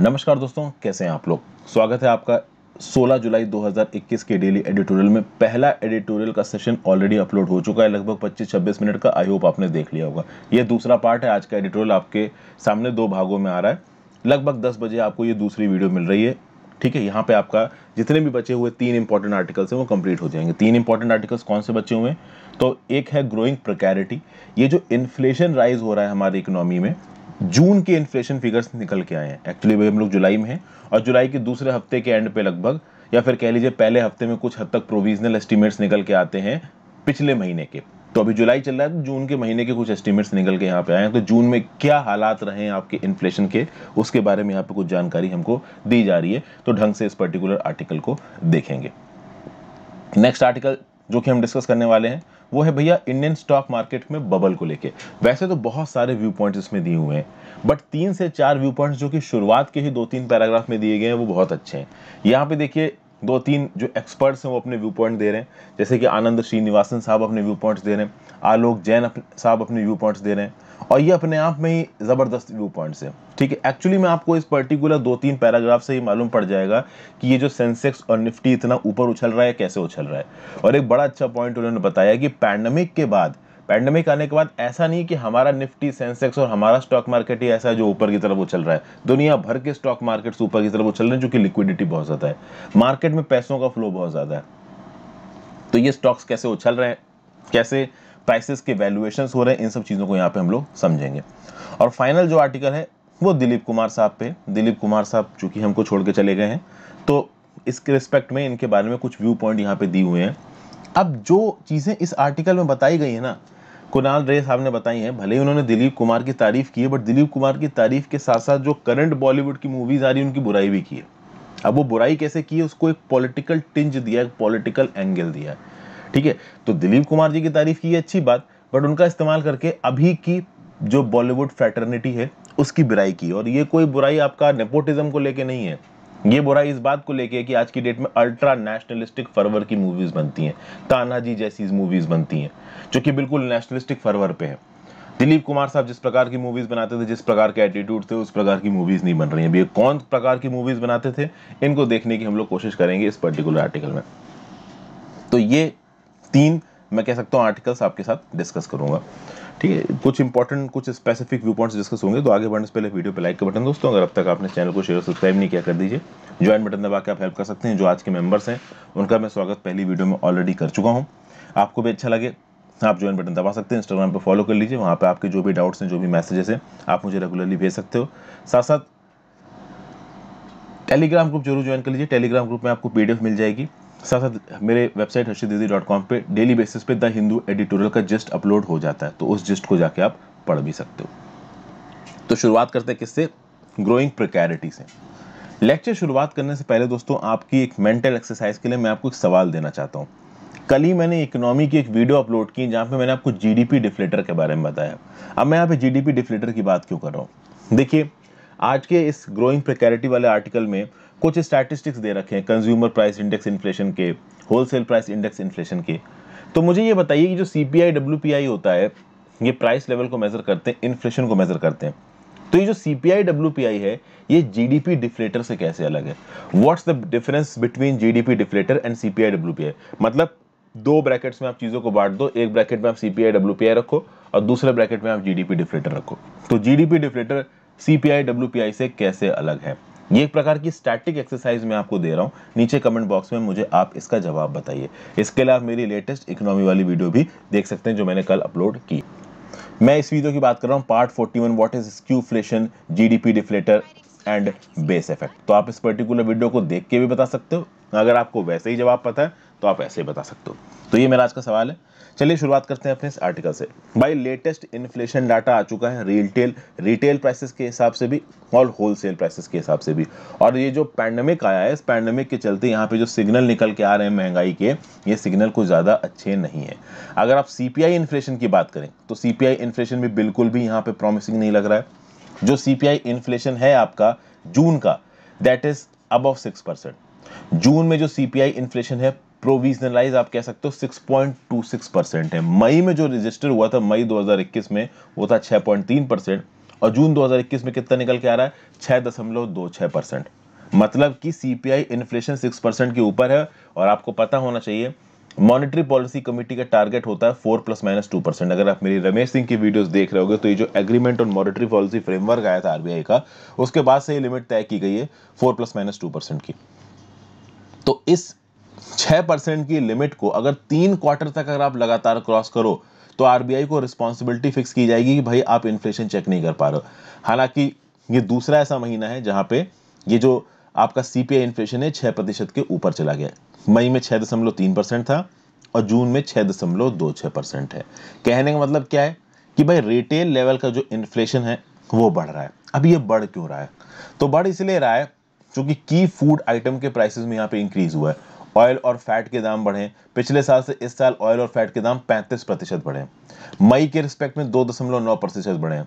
नमस्कार दोस्तों कैसे हैं आप लोग स्वागत है आपका 16 जुलाई 2021 के डेली एडिटोरियल में पहला एडिटोरियल का सेशन ऑलरेडी अपलोड हो चुका है लगभग 25-26 मिनट का आई होप आपने देख लिया होगा ये दूसरा पार्ट है आज का एडिटोरियल आपके सामने दो भागों में आ रहा है लगभग 10 बजे आपको ये दूसरी वीडियो मिल रही है ठीक है यहाँ पे आपका जितने भी बचे हुए तीन इंपॉर्टेंट आर्टिकल्स हैं वो कंप्लीट हो जाएंगे तीन इंपॉर्टेंट आर्टिकल्स कौन से बचे हुए हैं तो एक है ग्रोइंग प्रकैरिटी ये जो इन्फ्लेशन राइज हो रहा है हमारी इकोनॉमी में जून के इन्फ्लेशन फिगर्स निकल के आए हैं एक्चुअली भाई हम लोग जुलाई में हैं और जुलाई के दूसरे हफ्ते के एंड पे लगभग या फिर कह लीजिए पहले हफ्ते में कुछ हद तक प्रोविजनल एस्टिमेट्स निकल के आते हैं पिछले महीने के तो अभी जुलाई चल रहा है तो जून के महीने के कुछ एस्टिमेट्स निकल के यहाँ पे आए हैं तो जून में क्या हालात रहे हैं आपके इन्फ्लेशन के उसके बारे में यहाँ पे कुछ जानकारी हमको दी जा रही है तो ढंग से इस पर्टिकुलर आर्टिकल को देखेंगे नेक्स्ट आर्टिकल जो कि हम डिस्कस करने वाले हैं वो है भैया इंडियन स्टॉक मार्केट में बबल को लेके वैसे तो बहुत सारे व्यू पॉइंट्स इसमें दिए हुए हैं बट तीन से चार व्यू पॉइंट्स जो कि शुरुआत के ही दो तीन पैराग्राफ में दिए गए हैं वो बहुत अच्छे हैं यहाँ पे देखिए दो तीन जो एक्सपर्ट्स हैं वो अपने व्यू पॉइंट दे रहे हैं जैसे कि आनंद श्रीनिवासन साहब अपने व्यू पॉइंट्स दे रहे हैं आलोक जैन साहब अपने व्यू पॉइंट्स दे रहे हैं और ये अपने आप में ही ज़बरदस्त व्यू पॉइंट है ठीक है एक्चुअली मैं आपको इस पर्टिकुलर दो तीन पैराग्राफ से ही मालूम पड़ जाएगा कि ये जो सेंसेक्स और निफ्टी इतना ऊपर उछल रहा है कैसे उछल रहा है और एक बड़ा अच्छा पॉइंट उन्होंने बताया कि पैंडमिक के बाद पैंडमिक आने के बाद ऐसा नहीं कि हमारा निफ्टी सेंसेक्स और हमारा स्टॉक मार्केट ही ऐसा है जो ऊपर की तरफ उछल रहा है दुनिया भर के स्टॉक मार्केट्स ऊपर की तरफ उछल रहे हैं जो कि लिक्विडिटी बहुत ज़्यादा है मार्केट में पैसों का फ्लो बहुत ज़्यादा है तो ये स्टॉक्स कैसे उछल रहे हैं कैसे प्राइसेस के वैल्यूएशन हो रहे हैं इन सब चीज़ों को यहाँ पे हम लोग समझेंगे और फाइनल जो आर्टिकल है वो दिलीप कुमार साहब पे दिलीप कुमार साहब चूंकि हमको छोड़ के चले गए हैं तो इसके रिस्पेक्ट में इनके बारे में कुछ व्यू पॉइंट यहाँ पे दिए हुए हैं अब जो चीज़ें इस आर्टिकल में बताई गई हैं ना कुणाल रे साहब ने बताई हैं भले ही उन्होंने दिलीप कुमार की तारीफ की है बट दिलीप कुमार की तारीफ के साथ साथ जो करंट बॉलीवुड की मूवीज़ आ रही है उनकी बुराई भी की है अब वो बुराई कैसे की है उसको एक पॉलिटिकल टिंज दिया है एक पॉलिटिकल एंगल दिया है ठीक है तो दिलीप कुमार जी की तारीफ की अच्छी बात बट उनका इस्तेमाल करके अभी की जो बॉलीवुड फैटर्निटी है उसकी बुराई की और ये कोई बुराई आपका नेपोटिज्म को लेके नहीं है ये बुराई इस बात को लेके कि आज की डेट में अल्ट्रा नेशनलिस्टिक फरवर की मूवीज बनती हैं तानाजी जैसी मूवीज बनती हैं जो कि बिल्कुल नेशनलिस्टिक फरवर पे है दिलीप कुमार साहब जिस प्रकार की मूवीज बनाते थे जिस प्रकार के एटीट्यूड थे उस प्रकार की मूवीज नहीं बन रही है ये कौन प्रकार की मूवीज बनाते थे इनको देखने की हम लोग कोशिश करेंगे इस पर्टिकुलर आर्टिकल में तो ये तीन मैं कह सकता हूँ आर्टिकल्स आपके साथ डिस्कस करूंगा ठीक है कुछ इंपॉर्टेंट कुछ स्पेसिफिक व्यू पॉइंट्स डिस्कस होंगे तो आगे बढ़ने से पहले वीडियो पे लाइक का बटन दोस्तों अगर अब तक आपने चैनल को शेयर सब्सक्राइब नहीं किया कर दीजिए ज्वाइन बटन दबा के आप हेल्प कर सकते हैं जो आज के मेंबर्स हैं उनका मैं स्वागत पहली वीडियो में ऑलरेडी कर चुका हूँ आपको भी अच्छा लगे आप ज्वाइन बटन दबा सकते हैं इंस्टाग्राम पर फॉलो कर लीजिए वहाँ पर आपके जो भी डाउट्स हैं जो भी मैसेजेस हैं आप मुझे रेगुलरली भेज सकते हो साथ साथ टेलीग्राम ग्रुप जरूर ज्वाइन कर लीजिए टेलीग्राम ग्रुप में आपको पीडीएफ मिल जाएगी साथ साथ मेरे website Harshit Didi dot com पर डेली बेसिस पे द हिंदू एडिटोरियल का जिस्ट अपलोड हो जाता है तो उस जिस्ट को जाके आप पढ़ भी सकते हो तो शुरुआत करते हैं किससे ग्रोइंग प्रिकैरिटी से लेक्चर शुरुआत करने से पहले दोस्तों आपकी एक मेंटल एक्सरसाइज के लिए मैं आपको एक सवाल देना चाहता हूँ कल ही मैंने इकोनॉमी की एक वीडियो अपलोड की जहाँ पे मैंने आपको जीडीपी डिफ्लेटर के बारे में बताया अब मैं यहाँ पे जीडीपी डिफ्लेटर की बात क्यों कर रहा हूँ देखिए आज के इस ग्रोइंग प्रिकैरिटी वाले आर्टिकल में कुछ स्टैटिस्टिक्स दे रखे हैं कंज्यूमर प्राइस इंडेक्स इन्फ्लेशन के होलसेल प्राइस इंडेक्स इन्फ्लेशन के तो मुझे ये बताइए कि जो C P I W P I होता है ये प्राइस लेवल को मेज़र करते हैं इन्फ्लेशन को मेज़र करते हैं तो ये जो C P I W P I है ये जी डी पी डिफ्लेटर से कैसे अलग है what's the difference between G D P deflator and C P I W P I मतलब दो ब्रैकेट्स में आप चीज़ों को बांट दो एक ब्रैकेट में आप C P I W P I रखो और दूसरे ब्रैकेट में आप जी डी पी डिफ्लेटर रखो तो G D P deflator C P I W P I से कैसे अलग है ये एक प्रकार की स्टैटिक एक्सरसाइज मैं आपको दे रहा हूँ नीचे कमेंट बॉक्स में मुझे आप इसका जवाब बताइए इसके अलावा मेरी लेटेस्ट इकोनॉमी वाली वीडियो भी देख सकते हैं जो मैंने कल अपलोड की मैं इस वीडियो की बात कर रहा हूँ part 41 one what is skewflation G deflator and base effect तो आप इस पर्टिकुलर वीडियो को देख के भी बता सकते हो अगर आपको वैसे ही जवाब पता है तो आप ऐसे ही बता सकते हो तो ये मेरा आज का सवाल है चलिए शुरुआत करते हैं अपने इस आर्टिकल से भाई लेटेस्ट इन्फ्लेशन डाटा आ चुका है रिटेल रिटेल प्राइसेस के हिसाब से भी और होलसेल प्राइसेस के हिसाब से भी और ये जो पैंडमिक आया है इस पैंडमिक के चलते यहाँ पे जो सिग्नल निकल के आ रहे हैं महंगाई के ये सिग्नल कुछ ज़्यादा अच्छे नहीं है अगर आप सी इन्फ्लेशन की बात करें तो सी इन्फ्लेशन भी बिल्कुल भी यहाँ पर प्रॉमिसिंग नहीं लग रहा है जो सी इन्फ्लेशन है आपका जून का that is above six percent जून में जो सी इन्फ्लेशन है प्रोविजनलाइज आप कह सकते हो 6.26 परसेंट है मई में जो रजिस्टर हुआ था मई 2021 में वो था 6.3 परसेंट और जून 2021 में कितना निकल के आ रहा है छह दशमलव दो छह परसेंट मतलब कि सीपीआई इन्फ्लेशन 6 परसेंट के ऊपर है और आपको पता होना चाहिए मॉनेटरी पॉलिसी कमेटी का टारगेट होता है four plus minus two percent अगर आप मेरी रमेश सिंह की वीडियोस देख रहे होगे तो ये जो agreement on monetary policy framework आया था आरबीआई का उसके बाद से ये लिमिट तय की गई है four plus minus two percent की तो इस छह परसेंट की लिमिट को अगर तीन क्वार्टर तक अगर आप लगातार क्रॉस करो तो आरबीआई को रिस्पॉन्सिबिलिटी फिक्स की जाएगी कि भाई आप इन्फ्लेशन चेक नहीं कर पा रहे हो हालांकि ये दूसरा ऐसा महीना है जहां पे ये जो आपका सीपीआई इन्फ्लेशन है छह प्रतिशत के ऊपर चला गया मई में छह दशमलव तीन परसेंट था और जून में छह दशमलव दो छह परसेंट है कहने का मतलब क्या है कि भाई रिटेल लेवल का जो इन्फ्लेशन है वो बढ़ रहा है अब ये बढ़ क्यों रहा है तो बढ़ इसलिए रहा है क्योंकि की फूड आइटम के प्राइसेस में यहाँ पे इंक्रीज हुआ है ऑयल और फैट के दाम बढ़े पिछले साल से इस साल ऑयल और फैट के दाम 35 प्रतिशत बढ़े मई के रिस्पेक्ट में दो दशमलव नौ प्रतिशत बढ़े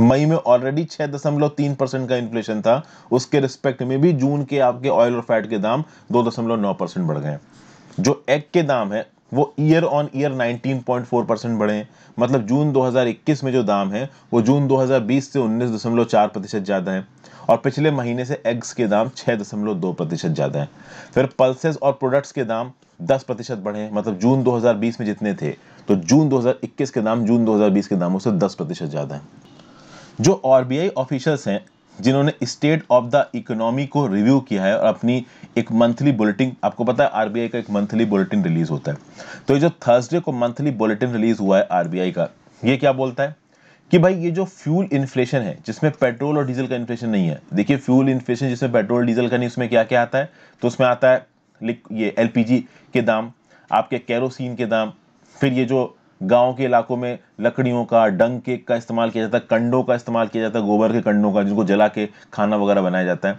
मई में ऑलरेडी छः दशमलव तीन परसेंट का इन्फ्लेशन था उसके रिस्पेक्ट में भी जून के आपके ऑयल और फैट के दाम दो दशमलव नौ परसेंट बढ़ गए जो एग के दाम है वो ईयर ऑन ईयर 19.4 परसेंट बढ़े मतलब जून 2021 में जो दाम है वो जून 2020 से 19.4 प्रतिशत ज़्यादा है और पिछले महीने से एग्स के दाम छः दशमलव दो प्रतिशत ज़्यादा हैं फिर पल्सेस और प्रोडक्ट्स के दाम दस प्रतिशत बढ़े मतलब जून 2020 में जितने थे तो जून 2021 के दाम जून 2020 के दामों से दस प्रतिशत ज़्यादा हैं जो आर बी आई ऑफिशल्स हैं जिन्होंने स्टेट ऑफ द इकोनॉमी को रिव्यू किया है और अपनी एक मंथली बुलेटिन आपको पता है आरबीआई का एक मंथली बुलेटिन रिलीज होता है तो ये जो थर्सडे को मंथली बुलेटिन रिलीज हुआ है आरबीआई का ये क्या बोलता है कि भाई ये जो फ्यूल इन्फ्लेशन है जिसमें पेट्रोल और डीजल का इन्फ्लेशन नहीं है देखिए फ्यूल इन्फ्लेशन जिसमें पेट्रोल डीजल का नहीं उसमें क्या क्या आता है तो उसमें आता है ये एल के दाम आपके कैरोसिन के दाम फिर ये जो गाँव के इलाकों में लकड़ियों का डंग केक का इस्तेमाल किया जाता है कंडों का इस्तेमाल किया जाता है गोबर के कंडों का जिनको जला के खाना वगैरह बनाया जाता है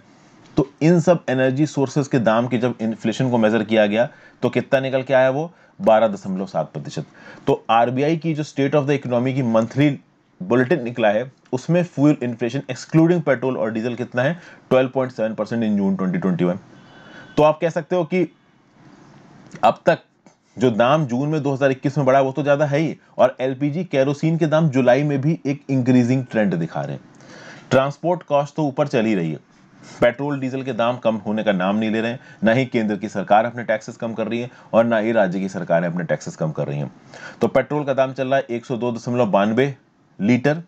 तो इन सब एनर्जी सोर्सेज के दाम के जब इन्फ्लेशन को मेज़र किया गया तो कितना निकल के आया वो बारह दशमलव सात प्रतिशत तो आरबीआई की जो स्टेट ऑफ द इकोनॉमी की मंथली बुलेटिन निकला है उसमें फ्यूल इन्फ्लेशन एक्सक्लूडिंग पेट्रोल और डीजल कितना है 12.7 परसेंट इन जून 2021 तो आप कह सकते हो कि अब तक जो दाम जून में 2021 में बढ़ा वो तो ज़्यादा है ही और एलपीजी कैरोसिन के दाम जुलाई में भी एक इंक्रीजिंग ट्रेंड दिखा रहे हैं ट्रांसपोर्ट कॉस्ट तो ऊपर चल ही रही है पेट्रोल डीजल के दाम कम होने का नाम नहीं ले रहे हैं ना ही केंद्र की सरकार अपने टैक्सेस कम कर रही है और ना ही राज्य की सरकारें अपने टैक्सेस कम कर रही हैं तो पेट्रोल का दाम चल रहा है एक लीटर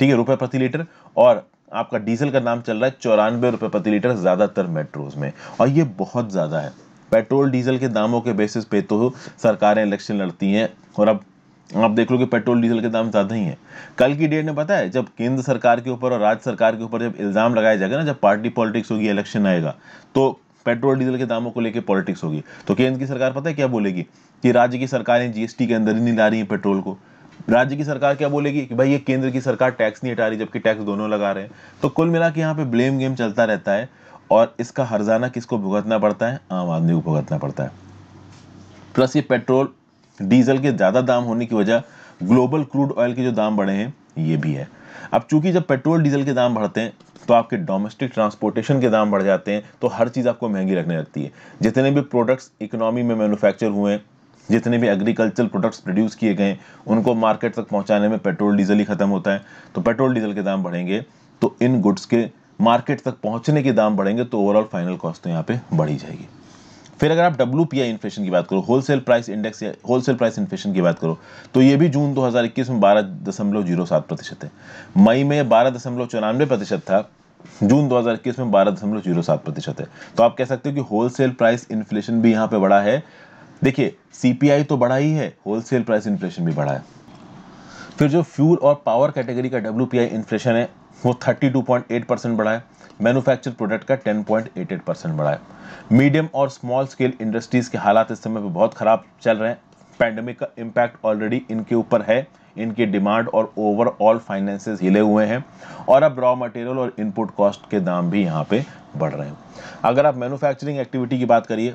ठीक है रुपए प्रति लीटर और आपका डीजल का नाम चल रहा है चौरानवे रुपए प्रति लीटर ज़्यादातर मेट्रोज में और ये बहुत ज़्यादा है पेट्रोल डीजल के दामों के बेसिस पे तो सरकारें इलेक्शन लड़ती हैं और अब आप देख लो कि पेट्रोल डीजल के दाम ज़्यादा ही हैं कल की डेट में पता है जब केंद्र सरकार के ऊपर और राज्य सरकार के ऊपर जब इल्ज़ाम लगाया जाएगा ना जब पार्टी पॉलिटिक्स होगी इलेक्शन आएगा तो पेट्रोल डीजल के दामों को लेकर पॉलिटिक्स होगी तो केंद्र की सरकार पता है क्या बोलेगी कि राज्य की सरकारें जीएसटी के अंदर ही नहीं ला रही है पेट्रोल को राज्य की सरकार क्या बोलेगी कि भाई ये केंद्र की सरकार टैक्स नहीं हटा रही जबकि टैक्स दोनों लगा रहे हैं तो कुल मिला के यहाँ पे ब्लेम गेम चलता रहता है और इसका हरजाना किसको भुगतना पड़ता है आम आदमी को भुगतना पड़ता है प्लस ये पेट्रोल डीजल के ज़्यादा दाम होने की वजह ग्लोबल क्रूड ऑयल के जो दाम बढ़े हैं ये भी है अब चूंकि जब पेट्रोल डीजल के दाम बढ़ते हैं तो आपके डोमेस्टिक ट्रांसपोर्टेशन के दाम बढ़ जाते हैं तो हर चीज़ आपको महंगी रखने लगती है जितने भी प्रोडक्ट्स इकोनॉमी में मैन्युफैक्चर हुए हैं जितने भी एग्रीकल्चर प्रोडक्ट्स प्रोड्यूस किए गए उनको मार्केट तक पहुंचाने में पेट्रोल डीजल ही खत्म होता है तो पेट्रोल डीजल के दाम बढ़ेंगे तो इन गुड्स के मार्केट तक पहुंचने के दाम बढ़ेंगे तो ओवरऑल फाइनल कॉस्ट तो यहाँ पे बढ़ी जाएगी फिर अगर आप डब्ल्यू इन्फ्लेशन की बात करो होलसेल प्राइस इंडेक्स या होलसेल प्राइस इन्फ्लेशन की बात करो तो ये भी जून 2021 में बारह दशमलव जीरो सात प्रतिशत है मई में बारह दशमलव चौरानवे प्रतिशत था जून 2021 में बारह दशमलव जीरो सात प्रतिशत है तो आप कह सकते हो कि होलसेल प्राइस इन्फ्लेशन भी यहाँ पे बढ़ा है देखिए सीपीआई तो बढ़ा ही है होलसेल प्राइस इन्फ्लेशन भी बढ़ा है फिर जो फ्यूल और पावर कैटेगरी का डब्ल्यू इन्फ्लेशन है वो 32.8 परसेंट बढ़ा है मैन्युफैक्चर प्रोडक्ट का 10.88 परसेंट बढ़ा है मीडियम और स्मॉल स्केल इंडस्ट्रीज़ के हालात इस समय पर बहुत ख़राब चल रहे हैं पैंडमिक का इम्पैक्ट ऑलरेडी इनके ऊपर है इनके डिमांड और ओवरऑल फाइनेंसेस हिले हुए हैं और अब रॉ मटेरियल और इनपुट कॉस्ट के दाम भी यहाँ पे बढ़ रहे हैं अगर आप मैन्युफैक्चरिंग एक्टिविटी की बात करिए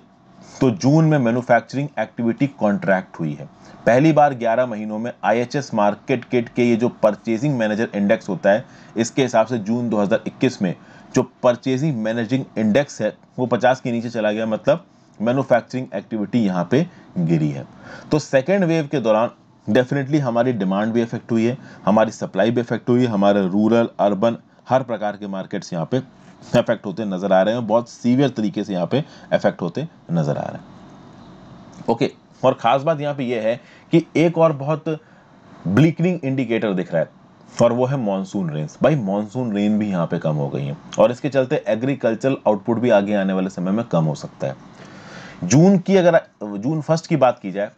तो जून में मैन्युफैक्चरिंग एक्टिविटी कॉन्ट्रैक्ट हुई है पहली बार 11 महीनों में आईएचएस मार्केट किट के ये जो परचेजिंग मैनेजर इंडेक्स होता है इसके हिसाब से जून 2021 में जो परचेजिंग मैनेजिंग इंडेक्स है वो 50 के नीचे चला गया मतलब मैन्युफैक्चरिंग एक्टिविटी यहाँ पे गिरी है तो सेकेंड वेव के दौरान डेफिनेटली हमारी डिमांड भी इफेक्ट हुई है हमारी सप्लाई भी इफेक्ट हुई है हमारे रूरल अर्बन हर प्रकार के मार्केट्स यहाँ पे अफेक्ट होते नज़र आ रहे हैं बहुत सीवियर तरीके से यहाँ पे अफेक्ट होते नज़र आ रहे हैं ओके और ख़ास बात यहाँ पे ये यह है कि एक और बहुत ब्लिकनिंग इंडिकेटर दिख रहा है और वो है मानसून रेन्स भाई मानसून रेन भी यहाँ पे कम हो गई है और इसके चलते एग्रीकल्चरल आउटपुट भी आगे आने वाले समय में कम हो सकता है जून की अगर जून फर्स्ट की बात की जाए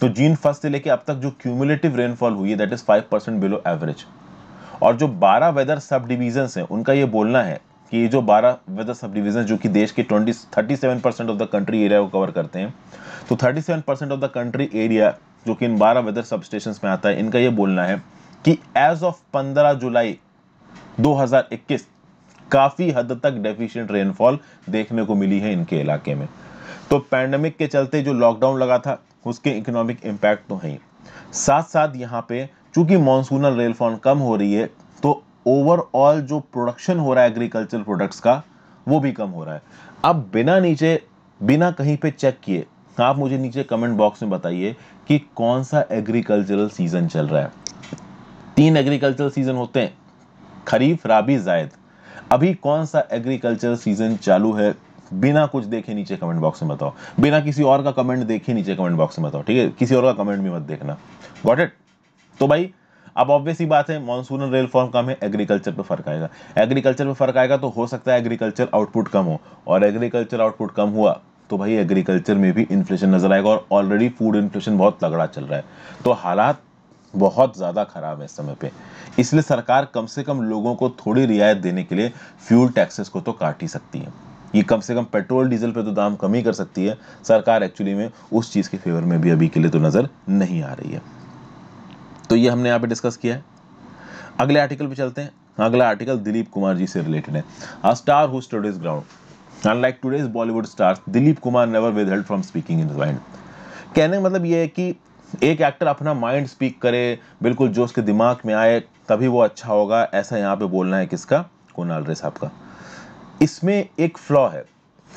तो जून फर्स्ट से लेकर अब तक जो क्यूमुलेटिव रेनफॉल हुई है that is five percent below average और जो बारह वेदर सब डिवीजन हैं उनका ये बोलना है कि ये जो 12 वेदर सब डिविजन जो कि देश के 20 37 percent of the country area को कवर करते हैं तो 37 percent of the country area जो कि इन 12 वेदर सब स्टेशन में आता है इनका ये बोलना है कि एज ऑफ 15 जुलाई 2021 काफ़ी हद तक डेफिशियंट रेनफॉल देखने को मिली है इनके इलाके में तो पैंडमिक के चलते जो लॉकडाउन लगा था उसके इकोनॉमिक इम्पैक्ट तो हैं साथ साथ यहाँ पे चूंकि मानसूनल रेनफॉल कम हो रही है ओवरऑल जो प्रोडक्शन हो रहा है एग्रीकल्चर प्रोडक्ट्स का वो भी कम हो रहा है अब बिना नीचे बिना कहीं पे चेक किए आप मुझे नीचे कमेंट बॉक्स में बताइए कि कौन सा एग्रीकल्चरल सीजन चल रहा है तीन एग्रीकल्चरल सीजन होते हैं खरीफ राबी जायद अभी कौन सा एग्रीकल्चर सीजन चालू है बिना कुछ देखे नीचे कमेंट बॉक्स में बताओ बिना किसी और का कमेंट देखे नीचे कमेंट बॉक्स में बताओ ठीक है किसी और का कमेंट भी मत देखना गॉट इट तो भाई अब ऑब्वियस ही बात है मानसून रेल फॉर्म कम है एग्रीकल्चर पर फर्क आएगा एग्रीकल्चर पर फर्क आएगा तो हो सकता है एग्रीकल्चर आउटपुट कम हो और एग्रीकल्चर आउटपुट कम हुआ तो भाई एग्रीकल्चर में भी इन्फ्लेशन नजर आएगा और ऑलरेडी फूड इन्फ्लेशन बहुत तगड़ा चल रहा है तो हालात बहुत ज़्यादा ख़राब है इस समय पे इसलिए सरकार कम से कम लोगों को थोड़ी रियायत देने के लिए फ्यूल टैक्सेस को तो काट ही सकती है ये कम से कम पेट्रोल डीजल पे तो दाम कम ही कर सकती है सरकार एक्चुअली में उस चीज़ के फेवर में भी अभी के लिए तो नज़र नहीं आ रही है तो ये हमने यहाँ पे डिस्कस किया है अगले आर्टिकल पे चलते हैं अगला आर्टिकल दिलीप कुमार जी से रिलेटेड है a star who studies ground unlike today's Bollywood star Dilip Kumar never with help from speaking in mind कहने का मतलब ये है कि एक एक्टर अपना माइंड स्पीक करे बिल्कुल जो उसके दिमाग में आए तभी वो अच्छा होगा ऐसा यहाँ पे बोलना है किसका कोनाल रे साहब का इसमें एक फ्लॉ है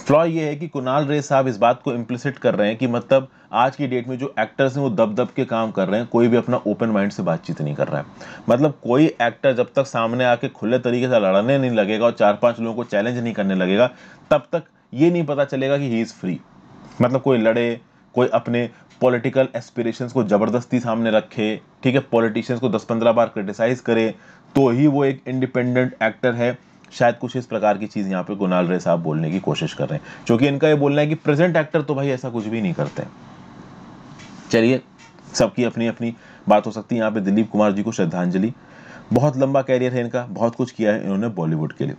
फ्लॉ ये है कि कुणाल रे साहब इस बात को इम्प्लिसिट कर रहे हैं कि मतलब आज की डेट में जो एक्टर्स हैं वो दब दब के काम कर रहे हैं कोई भी अपना ओपन माइंड से बातचीत नहीं कर रहा है मतलब कोई एक्टर जब तक सामने आके खुले तरीके से लड़ने नहीं लगेगा और चार पांच लोगों को चैलेंज नहीं करने लगेगा तब तक ये नहीं पता चलेगा कि ही इज़ फ्री मतलब कोई लड़े कोई अपने पॉलिटिकल एस्पिरेशंस को ज़बरदस्ती सामने रखे ठीक है पॉलिटिशियंस को दस पंद्रह बार क्रिटिसाइज़ करे तो ही वो एक इंडिपेंडेंट एक्टर है शायद कुछ इस प्रकार की चीज़ यहाँ पे गुनाल रे साहब बोलने की कोशिश कर रहे हैं क्योंकि इनका ये बोलना है कि प्रेजेंट एक्टर तो भाई ऐसा कुछ भी नहीं करते चलिए सबकी अपनी अपनी बात हो सकती है यहाँ पे दिलीप कुमार जी को श्रद्धांजलि बहुत लंबा कैरियर है इनका बहुत कुछ किया है इन्होंने बॉलीवुड के लिए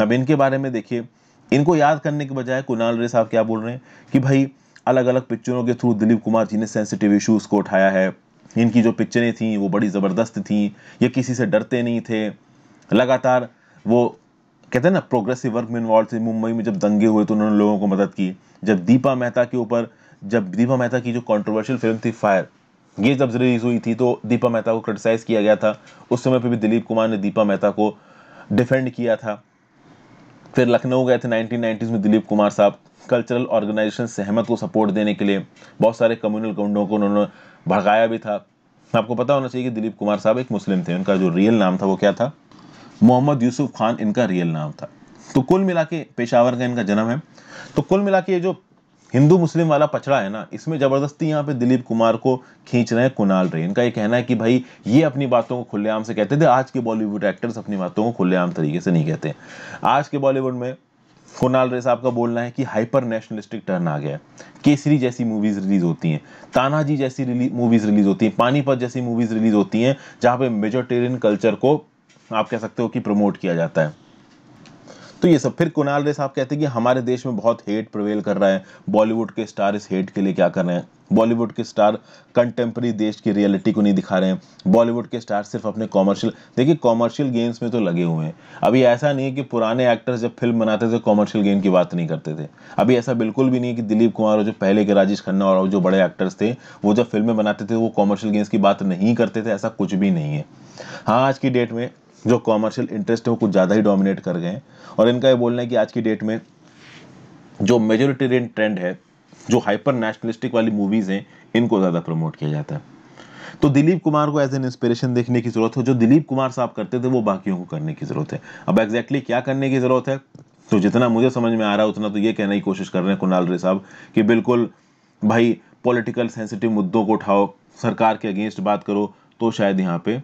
अब इनके बारे में देखिए इनको याद करने के बजाय कुणाल रे साहब क्या बोल रहे हैं कि भाई अलग अलग पिक्चरों के थ्रू दिलीप कुमार जी ने सेंसिटिव इश्यूज़ को उठाया है इनकी जो पिक्चरें थी वो बड़ी ज़बरदस्त थी ये किसी से डरते नहीं थे लगातार वो कहते हैं ना प्रोग्रेसिव वर्क में इन्वॉल्व थे मुंबई में जब दंगे हुए तो उन्होंने लोगों को मदद की जब दीपा मेहता के ऊपर जब दीपा मेहता की जो कंट्रोवर्शियल फिल्म थी फायर ये जब रिलीज हुई थी तो दीपा मेहता को क्रिटिसाइज़ किया गया था उस समय पर भी दिलीप कुमार ने दीपा मेहता को डिफेंड किया था फिर लखनऊ गए थे नाइनटीन में दिलीप कुमार साहब कल्चरल ऑर्गेनाइजेशन सहमत को सपोर्ट देने के लिए बहुत सारे कम्युनल गुंडों को उन्होंने भड़काया भी था आपको पता होना चाहिए कि दिलीप कुमार साहब एक मुस्लिम थे उनका जो रियल नाम था वो क्या था मोहम्मद यूसुफ खान इनका रियल नाम था तो कुल मिला के पेशावर का इनका जन्म है तो कुल मिला के ये जो हिंदू मुस्लिम वाला पचड़ा है ना इसमें ज़बरदस्ती यहाँ पे दिलीप कुमार को खींच रहे हैं कुणाल रे इनका ये कहना है कि भाई ये अपनी बातों को खुलेआम से कहते थे आज के बॉलीवुड एक्टर्स अपनी बातों को खुलेआम तरीके से नहीं कहते आज के बॉलीवुड में कुणाल रे साहब का बोलना है कि हाइपर नेशनलिस्टिक टर्न आ गया है केसरी जैसी मूवीज़ रिलीज़ होती हैं तानाजी जैसी मूवीज़ रिलीज़ होती हैं पानीपत जैसी मूवीज़ रिलीज़ होती हैं जहाँ पे मेजोटेरियन कल्चर को आप कह सकते हो कि प्रमोट किया जाता है तो ये सब फिर कुणाल रे साहब कहते हैं कि हमारे देश में बहुत हेट प्रवेल कर रहा है बॉलीवुड के स्टार इस हेट के लिए क्या कर रहे हैं बॉलीवुड के स्टार कंटेम्प्रेरी देश की रियलिटी को नहीं दिखा रहे हैं बॉलीवुड के स्टार सिर्फ अपने कॉमर्शियल देखिए कॉमर्शियल गेम्स में तो लगे हुए हैं अभी ऐसा नहीं है कि पुराने एक्टर्स जब फिल्म बनाते थे कॉमर्शियल गेम की बात नहीं करते थे अभी ऐसा बिल्कुल भी नहीं है कि दिलीप कुमार और जो पहले के राजेश खन्ना और जो बड़े एक्टर्स थे वो जब फिल्में बनाते थे वो कॉमर्शियल गेम्स की बात नहीं करते थे ऐसा कुछ भी नहीं है हाँ आज की डेट में जो कॉमर्शियल इंटरेस्ट है वो कुछ ज़्यादा ही डोमिनेट कर गए हैं और इनका ये बोलना है कि आज की डेट में जो मेजोरिटेरियन ट्रेंड है जो हाइपर नेशनलिस्टिक वाली मूवीज़ हैं इनको ज़्यादा प्रमोट किया जाता है तो दिलीप कुमार को एज एन इंस्पिरेशन देखने की ज़रूरत है जो दिलीप कुमार साहब करते थे वो बाकियों को करने की ज़रूरत है अब एग्जैक्टली exactly क्या करने की ज़रूरत है तो जितना मुझे समझ में आ रहा है उतना तो ये कहने की कोशिश कर रहे हैं कुणाल रे साहब कि बिल्कुल भाई पॉलिटिकल सेंसिटिव मुद्दों को उठाओ सरकार के अगेंस्ट बात करो तो शायद यहाँ पे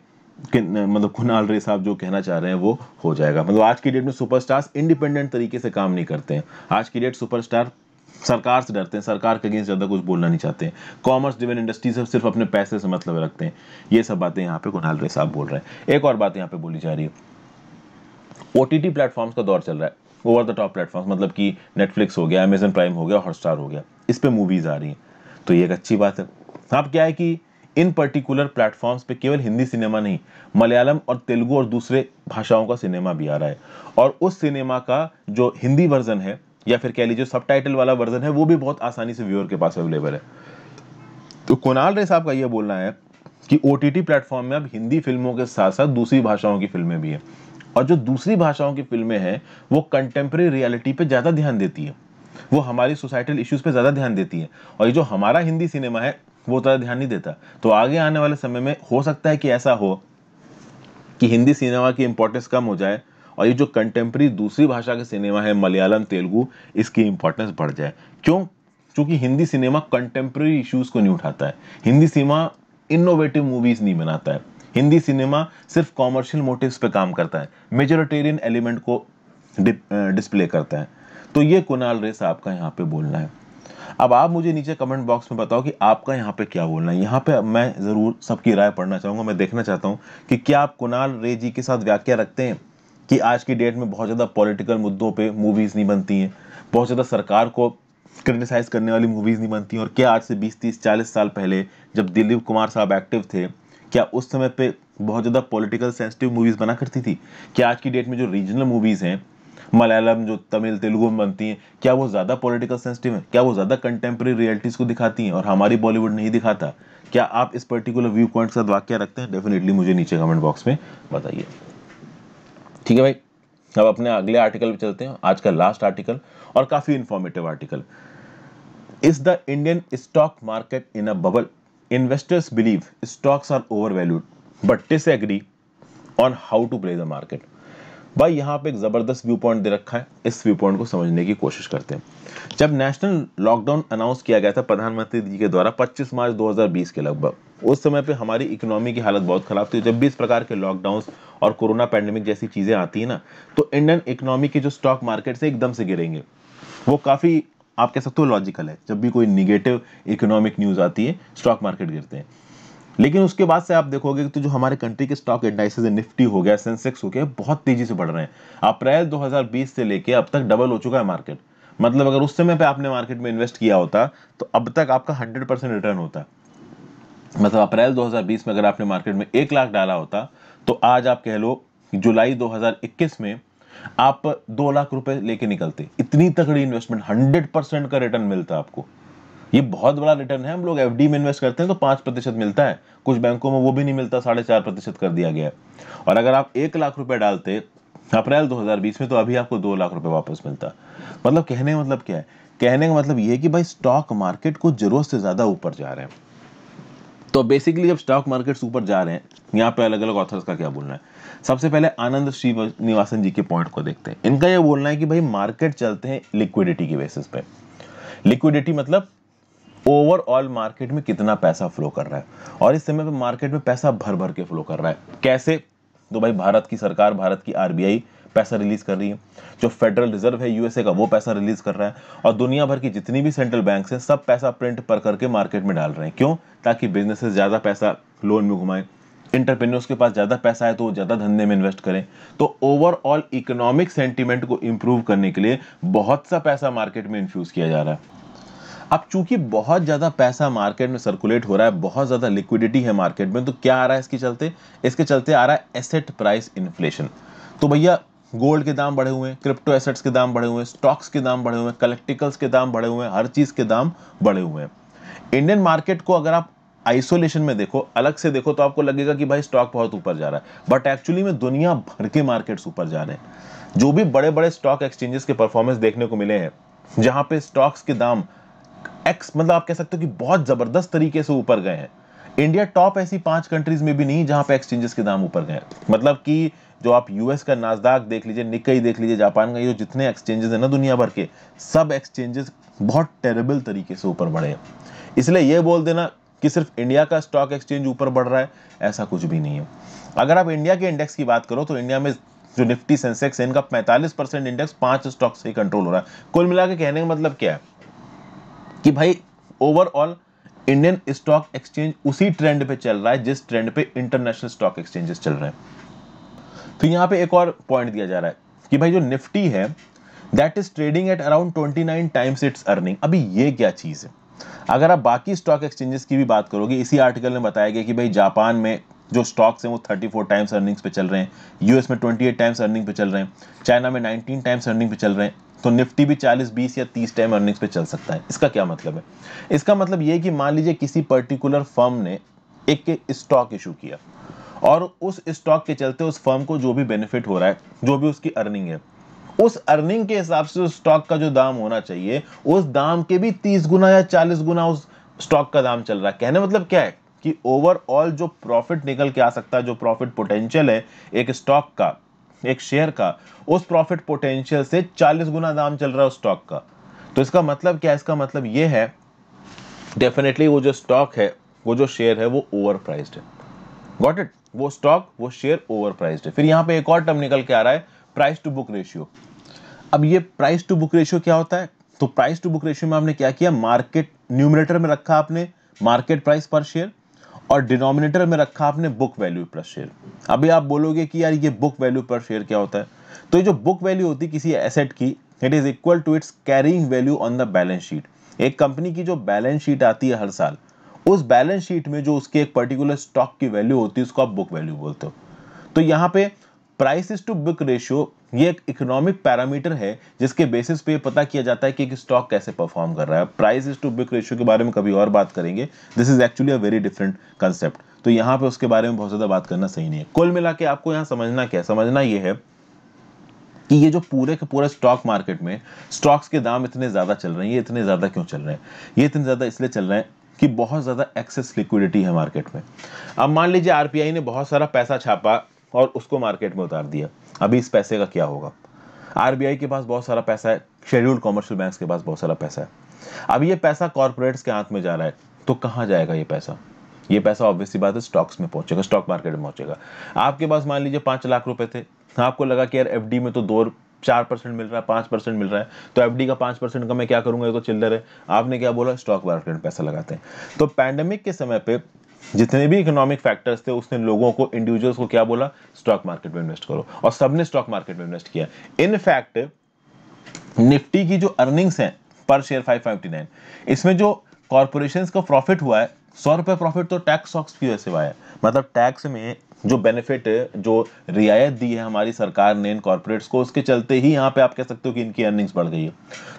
मतलब कुनाल रे साहब जो कहना चाह रहे हैं वो हो जाएगा मतलब आज की डेट में सुपरस्टार्स इंडिपेंडेंट तरीके से काम नहीं करते हैं आज की डेट सुपरस्टार सरकार से डरते हैं सरकार के अगेंस्ट ज़्यादा कुछ बोलना नहीं चाहते हैं कॉमर्स डिवेन इंडस्ट्री से सिर्फ अपने पैसे से मतलब रखते हैं ये सब बातें यहाँ पे कुनाल रे साहब बोल रहे हैं एक और बात यहाँ पे बोली जा रही है ओ टी प्लेटफॉर्म्स का दौर चल रहा है ओवर द टॉप प्लेटफॉर्म मतलब कि नेटफ्लिक्स हो गया अमेजन प्राइम हो गया हॉटस्टार हो गया इस पर मूवीज़ आ रही हैं तो ये एक अच्छी बात है अब क्या है कि इन पर्टिकुलर प्लेटफॉर्म्स पे केवल हिंदी सिनेमा नहीं मलयालम और तेलुगु और दूसरे भाषाओं का सिनेमा भी आ रहा है और उस सिनेमा का जो हिंदी वर्जन है या फिर कह लीजिए सब वाला वर्जन है वो भी बहुत आसानी से व्यूअर के पास अवेलेबल है तो कुणाल रे साहब का यह बोलना है कि ओ टी प्लेटफॉर्म में अब हिंदी फिल्मों के साथ साथ दूसरी भाषाओं की फिल्में भी हैं और जो दूसरी भाषाओं की फिल्में हैं वो कंटेम्प्रेरी रियलिटी पे ज़्यादा ध्यान देती है वो हमारी सोसाइटल इश्यूज़ पे ज़्यादा ध्यान देती है और ये जो हमारा हिंदी सिनेमा है वो उतना ध्यान नहीं देता तो आगे आने वाले समय में हो सकता है कि ऐसा हो कि हिंदी सिनेमा की इंपॉर्टेंस कम हो जाए और ये जो कंटेम्प्रेरी दूसरी भाषा के सिनेमा है मलयालम तेलुगु इसकी इंपॉर्टेंस बढ़ जाए क्यों क्योंकि हिंदी सिनेमा कंटेम्प्रेरी इश्यूज को नहीं उठाता है हिंदी सिनेमा इनोवेटिव मूवीज नहीं बनाता है हिंदी सिनेमा सिर्फ कॉमर्शियल मोटिव्स पे काम करता है मेजोरिटेरियन एलिमेंट को डिस्प्ले करता है तो ये कुणाल रे साहब का यहाँ पे बोलना है अब आप मुझे नीचे कमेंट बॉक्स में बताओ कि आपका यहाँ पे क्या बोलना है यहाँ पे मैं ज़रूर सबकी राय पढ़ना चाहूँगा मैं देखना चाहता हूँ कि क्या आप कुणाल रे जी के साथ व्याख्या रखते हैं कि आज की डेट में बहुत ज़्यादा पॉलिटिकल मुद्दों पे मूवीज़ नहीं बनती हैं बहुत ज़्यादा सरकार को क्रिटिसाइज़ करने वाली मूवीज़ नहीं बनती हैं और क्या आज से बीस तीस चालीस साल पहले जब दिलीप कुमार साहब एक्टिव थे क्या उस समय पे बहुत ज़्यादा पॉलिटिकल सेंसिटिव मूवीज़ बना करती थी क्या आज की डेट में जो रीजनल मूवीज़ हैं मलयालम जो तमिल तेलुगु में बनती हैं क्या वो ज़्यादा पॉलिटिकल सेंसिटिव है क्या वो ज़्यादा कंटेम्प्रेरी रियलिटीज़ को दिखाती हैं और हमारी बॉलीवुड नहीं दिखाता क्या आप इस पर्टिकुलर व्यू पॉइंट के साथ वाक्य रखते हैं डेफिनेटली मुझे नीचे कमेंट बॉक्स में बताइए ठीक है भाई अब अपने अगले आर्टिकल पर चलते हैं आज का लास्ट आर्टिकल और काफ़ी informative article is the Indian stock market in a bubble investors believe stocks are overvalued but disagree on how to play the market भाई यहाँ पे एक ज़बरदस्त व्यू पॉइंट दे रखा है इस व्यू पॉइंट को समझने की कोशिश करते हैं जब नेशनल लॉकडाउन अनाउंस किया गया था प्रधानमंत्री जी के द्वारा 25 मार्च 2020 के लगभग उस समय पे हमारी इकोनॉमी की हालत बहुत ख़राब थी जब भी इस प्रकार के लॉकडाउन और कोरोना पैंडेमिक जैसी चीज़ें आती है ना तो इंडियन इकोनॉमी के जो स्टॉक मार्केट से एकदम से गिरेंगे वो काफ़ी आप कह सकते हो लॉजिकल है जब भी कोई निगेटिव इकोनॉमिक न्यूज़ आती है स्टॉक मार्केट गिरते हैं लेकिन उसके बाद से आप देखोगे तो जो हमारे कंट्री के स्टॉक इंडाइसेज निफ्टी हो गया सेंसेक्स हो गया बहुत तेजी से बढ़ रहे हैं अप्रैल 2020 से लेके अब तक डबल हो चुका है मार्केट मतलब अगर उस समय पे आपने मार्केट में इन्वेस्ट किया होता तो अब तक आपका 100 परसेंट रिटर्न होता मतलब अप्रैल 2020 में अगर आपने मार्केट में एक लाख डाला होता तो आज आप कह लो जुलाई 2021 में आप दो लाख रुपए लेके निकलते इतनी तकड़ी इन्वेस्टमेंट हंड्रेड परसेंट का रिटर्न मिलता आपको ये बहुत बड़ा रिटर्न है हम लोग एफ में इन्वेस्ट करते हैं तो पांच प्रतिशत मिलता है कुछ बैंकों में वो भी नहीं मिलता साढ़े चार प्रतिशत कर दिया गया है और अगर आप एक लाख रुपए डालते अप्रैल 2020 में तो अभी आपको दो लाख रुपए वापस मिलता मतलब कहने का मतलब क्या है कहने का मतलब ये कि भाई स्टॉक मार्केट को जरूरत से ज़्यादा ऊपर जा रहे हैं तो बेसिकली जब स्टॉक मार्केट ऊपर जा रहे हैं यहाँ पे अलग अलग ऑथर्स का क्या बोलना है सबसे पहले आनंद श्रीनिवासन जी के पॉइंट को देखते हैं इनका यह बोलना है कि भाई मार्केट चलते हैं लिक्विडिटी की बेसिस पे लिक्विडिटी मतलब ओवरऑल मार्केट में कितना पैसा फ्लो कर रहा है और इस समय पर मार्केट में पैसा भर भर के फ्लो कर रहा है कैसे तो भाई भारत की सरकार भारत की आरबीआई पैसा रिलीज कर रही है जो फेडरल रिजर्व है यूएसए का वो पैसा रिलीज कर रहा है और दुनिया भर की जितनी भी सेंट्रल बैंक हैं सब पैसा प्रिंट पर करके मार्केट में डाल रहे हैं क्यों ताकि बिजनेसेस ज़्यादा पैसा लोन में घुमाएं इंटरप्रेन्योर्स के पास ज़्यादा पैसा है तो वो ज़्यादा धंधे में इन्वेस्ट करें तो ओवरऑल इकोनॉमिक सेंटिमेंट को इम्प्रूव करने के लिए बहुत सा पैसा मार्केट में इन्फ्यूज़ किया जा रहा है अब चूंकि बहुत ज़्यादा पैसा मार्केट में सर्कुलेट हो रहा है बहुत ज़्यादा लिक्विडिटी है मार्केट में तो क्या आ रहा है इसके चलते इसके चलते आ रहा है एसेट प्राइस इन्फ्लेशन तो भैया गोल्ड के दाम बढ़े हुए हैं क्रिप्टो एसेट्स के दाम बढ़े हुए हैं स्टॉक्स के दाम बढ़े हुए हैं कलेक्टिकल्स के दाम बढ़े हुए हैं हर चीज़ के दाम बढ़े हुए हैं इंडियन मार्केट को अगर आप आइसोलेशन में देखो अलग से देखो तो आपको लगेगा कि भाई स्टॉक बहुत ऊपर जा रहा है बट एक्चुअली में दुनिया भर के मार्केट्स ऊपर जा रहे हैं जो भी बड़े बड़े स्टॉक एक्सचेंजेस के परफॉर्मेंस देखने को मिले हैं जहां पे स्टॉक्स के दाम एक्स मतलब आप कह सकते हो कि बहुत ज़बरदस्त तरीके से ऊपर गए हैं इंडिया टॉप ऐसी पांच कंट्रीज में भी नहीं जहां पे एक्सचेंजेस के दाम ऊपर गए मतलब कि जो आप यूएस का नाजदाक देख लीजिए निकई देख लीजिए जापान का ये जितने एक्सचेंजेस है ना दुनिया भर के सब एक्सचेंजेस बहुत टेरेबल तरीके से ऊपर बढ़े हैं इसलिए ये बोल देना कि सिर्फ इंडिया का स्टॉक एक्सचेंज ऊपर बढ़ रहा है ऐसा कुछ भी नहीं है अगर आप इंडिया के इंडेक्स की बात करो तो इंडिया में जो निफ्टी सेंसेक्स है इनका 45 परसेंट इंडेक्स पांच स्टॉक से कंट्रोल हो रहा है कुल मिला के कहने का मतलब क्या है कि भाई ओवरऑल इंडियन स्टॉक एक्सचेंज उसी ट्रेंड पे चल रहा है जिस ट्रेंड पे इंटरनेशनल स्टॉक एक्सचेंजेस चल रहे हैं फिर तो यहां पे एक और पॉइंट दिया जा रहा है कि भाई जो निफ्टी है that is trading at around 29 times it's earning अभी ये क्या चीज़ है अगर आप बाकी स्टॉक एक्सचेंजेस की भी बात करोगे इसी आर्टिकल में बताया गया कि भाई जापान में जो स्टॉक्स हैं वो 34 टाइम्स अर्निंग्स पे चल रहे हैं यूएस में 28 टाइम्स अर्निंग पे चल रहे हैं चाइना में 19 टाइम्स अर्निंग पे चल रहे हैं तो निफ्टी भी 40 20 या 30 टाइम अर्निंग्स पे चल सकता है इसका क्या मतलब है इसका मतलब ये कि मान लीजिए किसी पर्टिकुलर फर्म ने एक स्टॉक इशू किया और उस स्टॉक के चलते उस फर्म को जो भी बेनिफिट हो रहा है जो भी उसकी अर्निंग है उस अर्निंग के हिसाब से उस स्टॉक का जो दाम होना चाहिए उस दाम के भी तीस गुना या चालीस गुना उस स्टॉक का दाम चल रहा है कहने मतलब क्या है कि ओवरऑल जो प्रॉफिट निकल के आ सकता है जो प्रॉफिट पोटेंशियल है एक स्टॉक का एक शेयर का उस प्रॉफिट पोटेंशियल से 40 गुना दाम चल रहा है उस स्टॉक का तो इसका मतलब क्या इसका मतलब यह है डेफिनेटली वो जो स्टॉक है वो जो शेयर है वो ओवर प्राइस्ड है गॉट इट वो स्टॉक वो शेयर ओवर प्राइस्ड है फिर यहां पे एक और टर्म निकल के आ रहा है प्राइस टू बुक रेशियो अब ये प्राइस टू बुक रेशियो क्या होता है तो प्राइस टू बुक रेशियो में आपने क्या किया मार्केट न्यूमिनेटर में रखा आपने मार्केट प्राइस पर शेयर और डिनोमिनेटर में रखा आपने बुक वैल्यू पर शेयर अभी आप बोलोगे कि यार ये बुक वैल्यू पर शेयर क्या होता है तो ये जो बुक वैल्यू होती है किसी एसेट की it is equal to its carrying value on the balance sheet एक कंपनी की जो बैलेंस शीट आती है हर साल उस बैलेंस शीट में जो उसके एक पर्टिकुलर स्टॉक की वैल्यू होती है उसको आप बुक वैल्यू बोलते हो तो यहाँ पे प्राइस टू बुक रेशियो ये एक इकोनॉमिक पैरामीटर है जिसके बेसिस पे पता किया जाता है कि एक स्टॉक कैसे परफॉर्म कर रहा है price is to book ratio के बारे में कभी और बात करेंगे this is actually a very different concept तो यहाँ पे उसके बारे में बहुत ज़्यादा बात करना सही नहीं है कुल मिला के आपको यहाँ समझना क्या समझना ये है कि ये जो पूरे के पूरे स्टॉक मार्केट में स्टॉक्स के दाम इतने ज़्यादा चल रहे हैं ये इतने ज़्यादा क्यों चल रहे हैं ये इतने ज़्यादा इसलिए चल रहे हैं कि बहुत ज़्यादा एक्सेस लिक्विडिटी है मार्केट में अब मान लीजिए आरपीआई ने बहुत सारा पैसा छापा और उसको मार्केट में उतार दिया अभी इस पैसे का क्या होगा आरबीआई के पास बहुत सारा पैसा है शेड्यूल्ड कॉमर्शियल बैंक के पास बहुत सारा पैसा है अब ये पैसा कॉरपोरेट्स के हाथ में जा रहा है तो कहाँ जाएगा ये पैसा ये पैसा ऑब्वियसली बात है स्टॉक्स में पहुंचेगा स्टॉक मार्केट में पहुंचेगा आपके पास मान लीजिए पांच लाख रुपए थे आपको लगा कि यार एफ में तो दो चार परसेंट मिल रहा है पांच परसेंट मिल रहा है तो एफ का पांच परसेंट का मैं क्या करूंगा ये तो चिल्डर है आपने क्या बोला स्टॉक मार्केट में पैसा लगाते हैं तो पैंडेमिक के समय पर जितने भी इकोनॉमिक फैक्टर्स थे उसने लोगों को इंडिविजुअल्स को क्या बोला स्टॉक मार्केट में इन्वेस्ट करो और सबने स्टॉक मार्केट में इन्वेस्ट किया इनफैक्ट निफ्टी की जो अर्निंग्स हैं पर शेयर 559 इसमें जो कॉरपोरेशन का प्रॉफिट हुआ है सौ रुपए प्रॉफिट तो टैक्स स्टॉक्स की वजह से हुआ है मतलब टैक्स में जो बेनिफिट जो रियायत दी है हमारी सरकार ने इन कॉरपोरेट्स को उसके चलते ही यहाँ पे आप कह सकते हो कि इनकी अर्निंग्स बढ़ गई है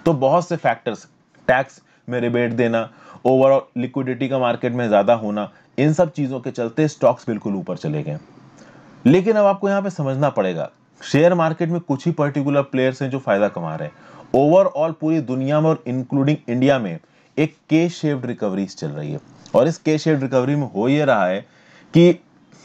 तो बहुत से फैक्टर्स टैक्स में रिबेट देना ओवरऑल लिक्विडिटी का मार्केट में ज़्यादा होना इन सब चीज़ों के चलते स्टॉक्स बिल्कुल ऊपर चले गए लेकिन अब आपको यहाँ पे समझना पड़ेगा शेयर मार्केट में कुछ ही पर्टिकुलर प्लेयर्स हैं जो फायदा कमा रहे हैं ओवरऑल पूरी दुनिया में और इंक्लूडिंग इंडिया में एक के शेप्ड रिकवरी चल रही है और इस के शेप्ड रिकवरी में हो ये रहा है कि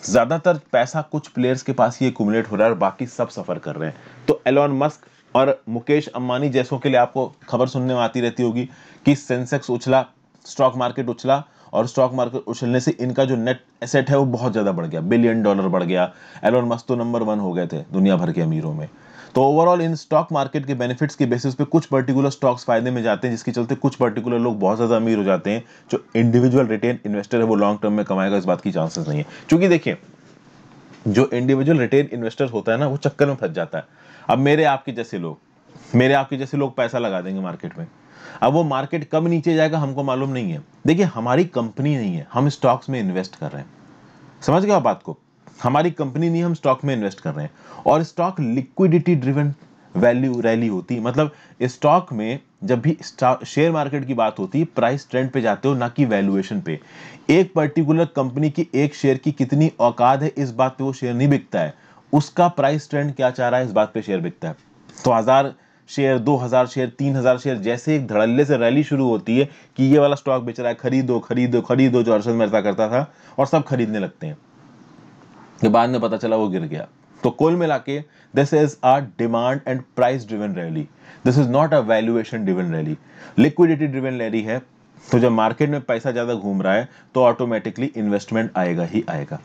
ज़्यादातर पैसा कुछ प्लेयर्स के पास ही एकूमुलेट हो रहा है और बाकी सब सफ़र कर रहे हैं तो एलॉन मस्क और मुकेश अंबानी जैसों के लिए आपको खबर सुनने में आती रहती होगी कि सेंसेक्स उछला स्टॉक मार्केट उछला और स्टॉक मार्केट उछलने से इनका जो नेट एसेट है वो बहुत ज़्यादा बढ़ गया बिलियन डॉलर बढ़ गया एलोन मस्क तो नंबर वन हो गए थे दुनिया भर के अमीरों में तो ओवरऑल इन स्टॉक मार्केट के बेनिफिट्स के बेसिस पे कुछ पर्टिकुलर स्टॉक्स फायदे में जाते हैं जिसके चलते कुछ पर्टिकुलर लोग बहुत ज़्यादा अमीर हो जाते हैं जो इंडिविजुअल रिटेन इन्वेस्टर है वो लॉन्ग टर्म में कमाएगा इस बात की चांसेस नहीं है क्योंकि देखिए जो इंडिविजुअल रिटेन इन्वेस्टर होता है ना वो चक्कर में फंस जाता है अब मेरे आपके जैसे लोग मेरे आपके जैसे लोग पैसा लगा देंगे मार्केट में अब वो मार्केट कब नीचे जाएगा हमको मालूम नहीं है देखिए हमारी कंपनी नहीं है हम स्टॉक्स में इन्वेस्ट कर रहे हैं समझ गए आप बात को हमारी कंपनी नहीं हम स्टॉक में इन्वेस्ट कर रहे हैं और stock liquidity driven value rally होती है मतलब स्टॉक में जब भी शेयर मार्केट की बात होती है प्राइस ट्रेंड पे जाते हो ना कि वैल्यूएशन पे एक पर्टिकुलर कंपनी की एक शेयर की कितनी औकात है इस बात पे वो शेयर नहीं बिकता है उसका प्राइस ट्रेंड क्या चाह रहा है इस बात पे शेयर बिकता है तो हज़ार शेयर 2000 शेयर 3000 शेयर जैसे एक धड़ल्ले से रैली शुरू होती है कि ये वाला स्टॉक बेच रहा है खरीदो खरीदो खरीदो जो हर्षद मेहता करता था और सब खरीदने लगते हैं तो बाद में पता चला वो गिर गया तो कुल मिला के this is our demand and price driven rally this is not a valuation driven rally liquidity driven rally है तो जब मार्केट में पैसा ज़्यादा घूम रहा है तो ऑटोमेटिकली इन्वेस्टमेंट आएगा ही आएगा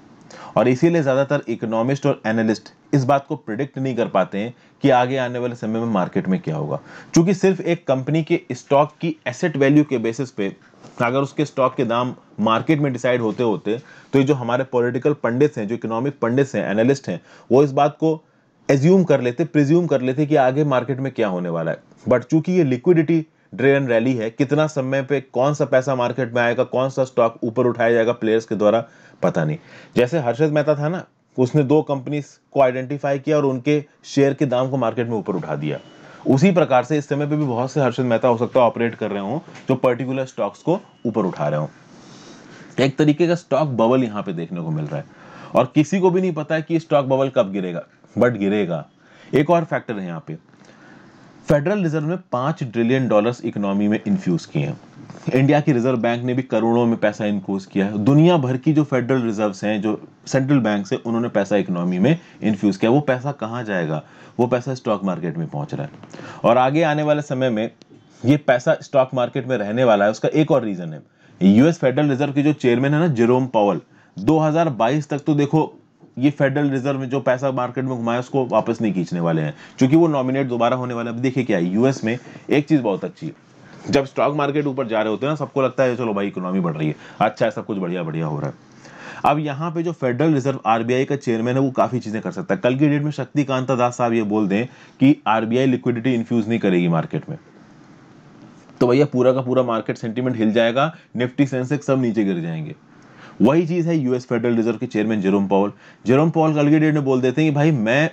और इसीलिए ज़्यादातर इकोनॉमिस्ट और एनालिस्ट इस बात को प्रिडिक्ट नहीं कर पाते हैं कि आगे आने वाले समय में मार्केट में क्या होगा क्योंकि सिर्फ एक कंपनी के स्टॉक की एसेट वैल्यू के बेसिस पे अगर उसके स्टॉक के दाम मार्केट में डिसाइड होते होते तो ये जो हमारे पॉलिटिकल पंडित्स हैं जो इकोनॉमिक पंडित्स हैं एनालिस्ट हैं वो इस बात को एज्यूम कर लेते प्रिज्यूम कर लेते कि आगे मार्केट में क्या होने वाला है बट चूंकि ये लिक्विडिटी ड्रेन रैली है कितना समय पे कौन सा पैसा मार्केट में आएगा कौन सा स्टॉक ऊपर उठाया जाएगा प्लेयर्स के द्वारा पता नहीं जैसे हर्षद मेहता था ना उसने दो कंपनीज को आइडेंटिफाई किया और उनके शेयर के दाम को मार्केट में ऊपर उठा दिया उसी प्रकार से इस समय पे भी बहुत से हर्षद मेहता हो सकता है ऑपरेट कर रहे हों जो पर्टिकुलर स्टॉक्स को ऊपर उठा रहे हों एक तरीके का स्टॉक बबल यहाँ पे देखने को मिल रहा है और किसी को भी नहीं पता है कि स्टॉक बबल कब गिरेगा बट गिरेगा एक और फैक्टर है यहाँ पे फेडरल रिजर्व ने पांच ट्रिलियन डॉलर्स इकोनॉमी में इन्फ्यूज किए हैं इंडिया की रिजर्व बैंक ने भी करोड़ों में पैसा इन्फ्यूज़ किया है दुनिया भर की जो फेडरल रिजर्व्स हैं जो सेंट्रल बैंक से उन्होंने पैसा इकोनॉमी में इन्फ्यूज़ किया वो पैसा कहाँ जाएगा वो पैसा स्टॉक मार्केट में पहुंच रहा है और आगे आने वाले समय में ये पैसा स्टॉक मार्केट में रहने वाला है उसका एक और रीज़न है यूएस फेडरल रिजर्व के जो चेयरमैन है ना जेरोम पावल 2022 तक तो देखो ये फेडरल रिजर्व में जो पैसा मार्केट में घुमाया उसको वापस नहीं खींचने वाले हैं क्योंकि वो नॉमिनेट दोबारा होने वाले अब देखिए क्या है यूएस में एक चीज़ बहुत अच्छी है जब स्टॉक मार्केट ऊपर जा रहे होते हैं ना सबको लगता है चलो भाई इकोनॉमी बढ़ रही है अच्छा है सब कुछ बढ़िया बढ़िया हो रहा है अब यहाँ पे जो फेडरल रिजर्व आरबीआई का चेयरमैन है वो काफ़ी चीज़ें कर सकता है कल की डेट में शक्तिकांत दास साहब ये बोल दें कि आरबीआई लिक्विडिटी इन्फ्यूज़ नहीं करेगी मार्केट में तो भैया पूरा का पूरा मार्केट सेंटीमेंट हिल जाएगा निफ्टी सेंसेक्स सब नीचे गिर जाएंगे वही चीज़ है यूएस फेडरल रिजर्व के chairman Jerome Powell Jerome Powell कल के डेट में बोल देते हैं कि भाई मैं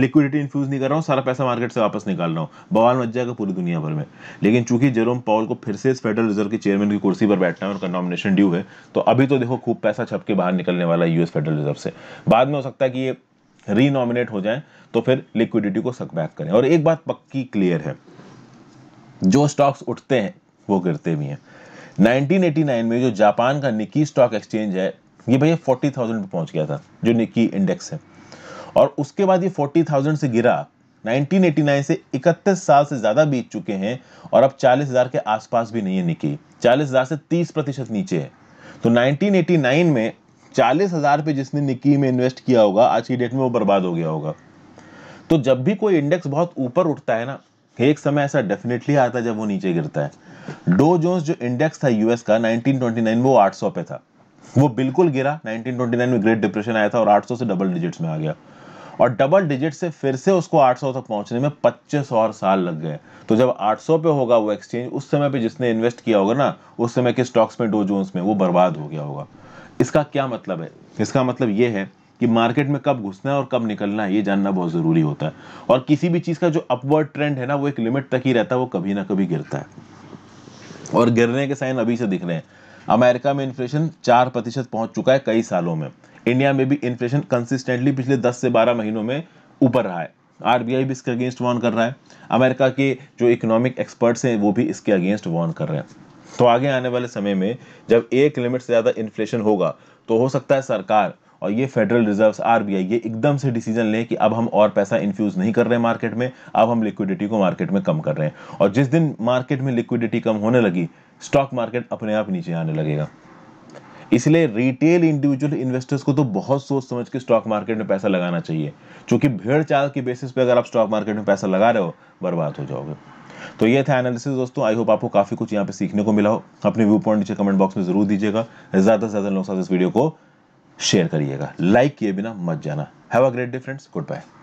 लिक्विडिटी इन्फ्यूज नहीं कर रहा हूँ सारा पैसा मार्केट से वापस निकाल रहा हूँ बवाल मच जाएगा पूरी दुनिया भर में लेकिन चूंकि जेरोम पॉल को फिर से फेडरल रिजर्व के चेयरमैन की कुर्सी पर बैठना है उनका नॉमिनेशन ड्यू है तो अभी तो देखो खूब पैसा छप के बाहर निकलने वाला है यूएस फेडरल रिजर्व से बाद में हो सकता है कि ये रीनॉमिनेट हो जाए तो फिर लिक्विडिटी को सकबैक करें और एक बात पक्की क्लियर है जो स्टॉक्स उठते हैं वो गिरते भी हैं 1989 में जो जापान का निकी स्टॉक एक्सचेंज है ये भैया 40,000 पे पहुंच गया था जो निकी इंडेक्स है और उसके बाद ये 40,000 से गिरा 1989 से 31 साल से ज़्यादा बीत चुके हैं और अब 40,000 के आसपास भी नहीं है निकी 40,000 से 30 प्रतिशत नीचे है तो 1989 में 40,000 पे जिसने निकी में इन्वेस्ट किया होगा आज की डेट में वो बर्बाद हो गया होगा तो जब भी कोई इंडेक्स बहुत ऊपर उठता है ना एक समय ऐसा डेफिनेटली आता है जब वो नीचे गिरता है डो जोन्स जो इंडेक्स था यूएस का 1929 वो 800 पे था वो बिल्कुल गिरा 1929 में ग्रेट डिप्रेशन आया था और 800 से डबल डिजिट्स में आ गया और डबल डिजिट से फिर से उसको 800 तक पहुंचने में 25 और साल लग गए तो जब 800 पे होगा वो एक्सचेंज उस समय पे जिसने इन्वेस्ट किया होगा ना उस समय के स्टॉक्स में डो जोन्स में वो बर्बाद हो गया होगा इसका क्या मतलब है इसका मतलब ये है कि मार्केट में कब घुसना है और कब निकलना है ये जानना बहुत ज़रूरी होता है और किसी भी चीज़ का जो अपवर्ड ट्रेंड है ना वो एक लिमिट तक ही रहता है वो कभी ना कभी गिरता है और गिरने के साइन अभी से दिख रहे हैं अमेरिका में इन्फ्लेशन चार प्रतिशत पहुंच चुका है कई सालों में इंडिया में भी इन्फ्लेशन कंसिस्टेंटली पिछले दस से बारह महीनों में ऊपर रहा है आरबीआई भी इसके अगेंस्ट वॉर्न कर रहा है अमेरिका के जो इकोनॉमिक एक्सपर्ट्स हैं वो भी इसके अगेंस्ट वॉर्न कर रहे हैं तो आगे आने वाले समय में जब एक लिमिट से ज़्यादा इन्फ्लेशन होगा तो हो सकता है सरकार और ये फेडरल रिजर्व आरबीआई ये एकदम से डिसीजन लें कि अब हम और पैसा इन्फ्यूज़ नहीं कर रहे हैं मार्केट में अब हम लिक्विडिटी को मार्केट में कम कर रहे हैं और जिस दिन मार्केट में लिक्विडिटी कम होने लगी स्टॉक मार्केट अपने आप नीचे आने लगेगा इसलिए रिटेल इंडिविजुअल इन्वेस्टर्स को तो बहुत सोच समझ के स्टॉक मार्केट में पैसा लगाना चाहिए क्योंकि भीड़ चाल के बेसिस पे अगर आप स्टॉक मार्केट में पैसा लगा रहे हो बर्बाद हो जाओगे तो ये था एनालिसिस दोस्तों आई होप आपको काफ़ी कुछ यहाँ पे सीखने को मिला हो अपने व्यू पॉइंट नीचे कमेंट बॉक्स में जरूर दीजिएगा ज़्यादा से ज़्यादा लोग इस वीडियो को शेयर करिएगा लाइक किए बिना मत जाना have a great day friends good bye